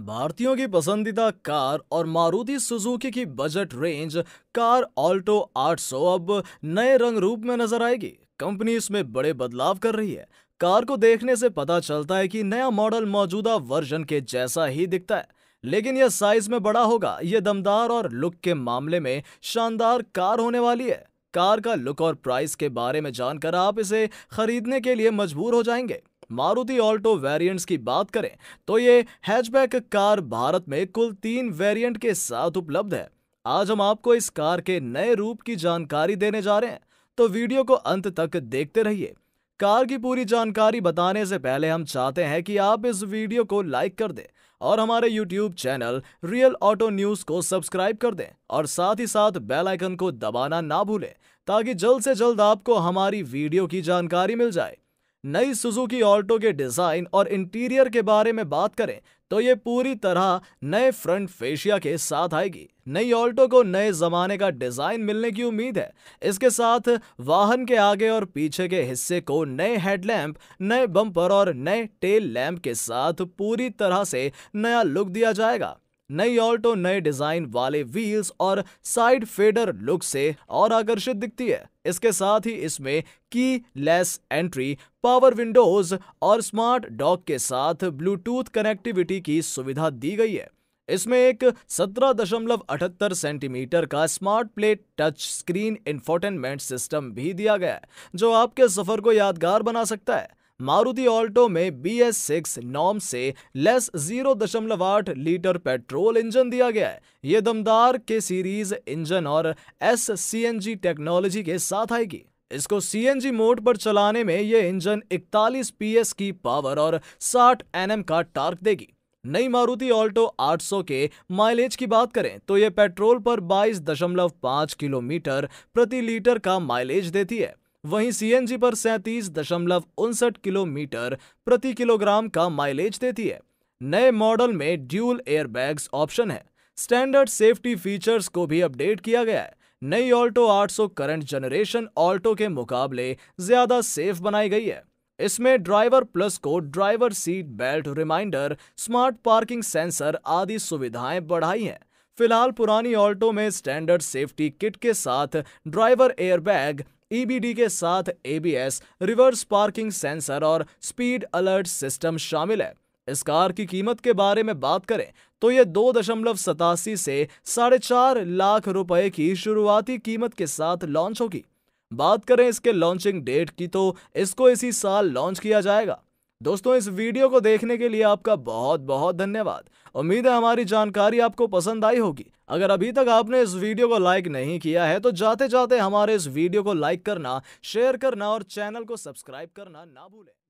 भारतीयों की पसंदीदा कार और मारुति सुजुकी की बजट रेंज कार ऑल्टो 800 अब नए रंग रूप में नजर आएगी कंपनी इसमें बड़े बदलाव कर रही है कार को देखने से पता चलता है कि नया मॉडल मौजूदा वर्जन के जैसा ही दिखता है लेकिन यह साइज में बड़ा होगा यह दमदार और लुक के मामले में शानदार कार होने वाली है कार का लुक और प्राइस के बारे में जानकर आप इसे खरीदने के लिए मजबूर हो जाएंगे मारुति ऑल्टो वेरिएंट्स की बात करें तो ये हैचबैक कार भारत में कुल तीन वेरिएंट के साथ उपलब्ध है आज हम आपको इस कार के नए रूप की जानकारी देने जा रहे हैं तो वीडियो को अंत तक देखते रहिए कार की पूरी जानकारी बताने से पहले हम चाहते हैं कि आप इस वीडियो को लाइक कर दें और हमारे YouTube channel real auto news को सब्सक्राइब कर दें और साथ ही साथ बेल आइकन को दबाना ना भूलें ताकि जल्द से जल्द आपको हमारी वीडियो की जानकारी मिल जाए नई सुजुकी ऑल्टो के डिजाइन और इंटीरियर के बारे में बात करें तो ये पूरी तरह नए फ्रंट फेशिया के साथ आएगी नई ऑल्टो को नए जमाने का डिजाइन मिलने की उम्मीद है इसके साथ वाहन के आगे और पीछे के हिस्से को नए हेडलैम्प नए बम्पर और नए टेल लैम्प के साथ पूरी तरह से नया लुक दिया जाएगा नई ऑल्टो नए डिजाइन वाले व्हील्स और साइड फेडर लुक से और आकर्षित दिखती है इसके साथ ही इसमें keyless entry power windows और स्मार्ट डॉक के साथ ब्लूटूथ कनेक्टिविटी की सुविधा दी गई है इसमें एक 17.78 सेंटीमीटर का smart plate touch screen infotainment system भी दिया गया है जो आपके सफर को यादगार बना सकता है मारुति ऑल्टो में बी एस सिक्स नॉम से लेस जीरो दशमलव आठ लीटर पेट्रोल इंजन दिया गया है ये दमदार के सीरीज इंजन और S C N G technology के साथ आएगी इसको जी मोड पर चलाने में यह इंजन 41 एस की पावर और 60 एम का टार्क देगी नई मारुति ऑल्टो 800 के माइलेज की बात करें तो यह पेट्रोल पर 22.5 किलोमीटर प्रति लीटर का माइलेज देती है वहीं सीएनजी पर सैंतीस दशमलव उनसठ किलोमीटर प्रति किलोग्राम का माइलेज देती है नए मॉडल में ड्यूल एयरबैग्स ऑप्शन है स्टैंडर्ड सेफ्टी फीचर्स को भी अपडेट किया गया है नई ऑल्टो 800 करंट जनरेशन ऑल्टो के मुकाबले ज्यादा सेफ बनाई गई है इसमें driver plus co driver seat belt reminder smart parking sensor आदि सुविधाएं बढ़ाई हैं फिलहाल पुरानी ऑल्टो में स्टैंडर्ड सेफ्टी किट के साथ ड्राइवर एयरबैग ईबीडी e के साथ एबीएस, रिवर्स पार्किंग सेंसर और स्पीड अलर्ट सिस्टम शामिल है इस कार की कीमत के बारे में बात करें तो ये दो दशमलव सतासी से साढ़े चार लाख रुपए की शुरुआती कीमत के साथ लॉन्च होगी बात करें इसके लॉन्चिंग डेट की तो इसको इसी साल लॉन्च किया जाएगा दोस्तों इस वीडियो को देखने के लिए आपका बहुत बहुत धन्यवाद उम्मीद है हमारी जानकारी आपको पसंद आई होगी अगर अभी तक आपने इस वीडियो को लाइक नहीं किया है तो जाते जाते हमारे इस वीडियो को लाइक करना शेयर करना और चैनल को सब्सक्राइब करना ना भूलें